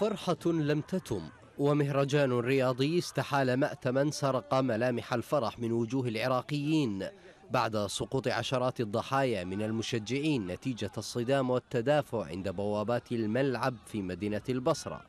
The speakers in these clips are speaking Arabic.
فرحة لم تتم ومهرجان رياضي استحال مأتما سرق ملامح الفرح من وجوه العراقيين بعد سقوط عشرات الضحايا من المشجعين نتيجة الصدام والتدافع عند بوابات الملعب في مدينة البصرة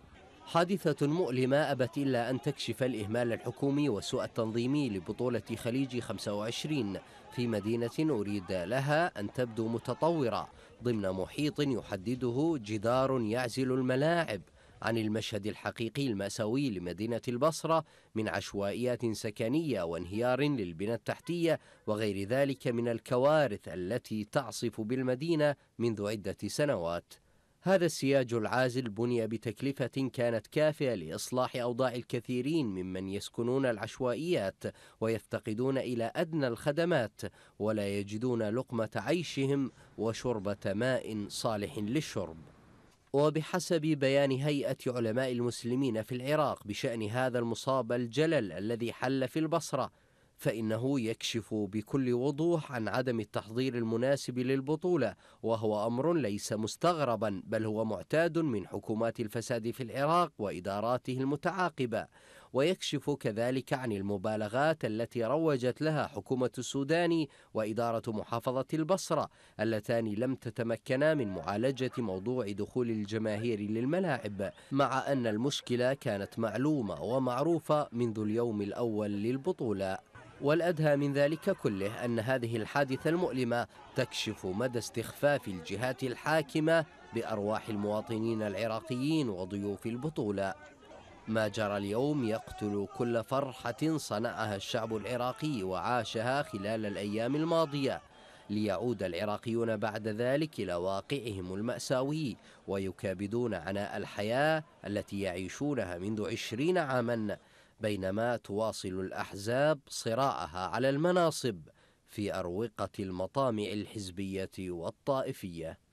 حادثة مؤلمة أبت إلا أن تكشف الإهمال الحكومي وسوء التنظيمي لبطولة خليج 25 في مدينة أريد لها أن تبدو متطورة ضمن محيط يحدده جدار يعزل الملاعب عن المشهد الحقيقي المأساوي لمدينة البصرة من عشوائيات سكنية وانهيار للبنى التحتية وغير ذلك من الكوارث التي تعصف بالمدينة منذ عدة سنوات. هذا السياج العازل بني بتكلفة كانت كافية لإصلاح أوضاع الكثيرين ممن يسكنون العشوائيات ويفتقدون إلى أدنى الخدمات ولا يجدون لقمة عيشهم وشربة ماء صالح للشرب. وبحسب بيان هيئة علماء المسلمين في العراق بشأن هذا المصاب الجلل الذي حل في البصرة فإنه يكشف بكل وضوح عن عدم التحضير المناسب للبطولة وهو أمر ليس مستغربا بل هو معتاد من حكومات الفساد في العراق وإداراته المتعاقبة ويكشف كذلك عن المبالغات التي روجت لها حكومة السودان وإدارة محافظة البصرة اللتان لم تتمكنا من معالجة موضوع دخول الجماهير للملاعب مع أن المشكلة كانت معلومة ومعروفة منذ اليوم الأول للبطولة والأدهى من ذلك كله أن هذه الحادثة المؤلمة تكشف مدى استخفاف الجهات الحاكمة بأرواح المواطنين العراقيين وضيوف البطولة ما جرى اليوم يقتل كل فرحة صنعها الشعب العراقي وعاشها خلال الأيام الماضية ليعود العراقيون بعد ذلك إلى واقعهم المأساوي ويكابدون عناء الحياة التي يعيشونها منذ عشرين عاماً بينما تواصل الأحزاب صراعها على المناصب في أروقة المطامع الحزبية والطائفية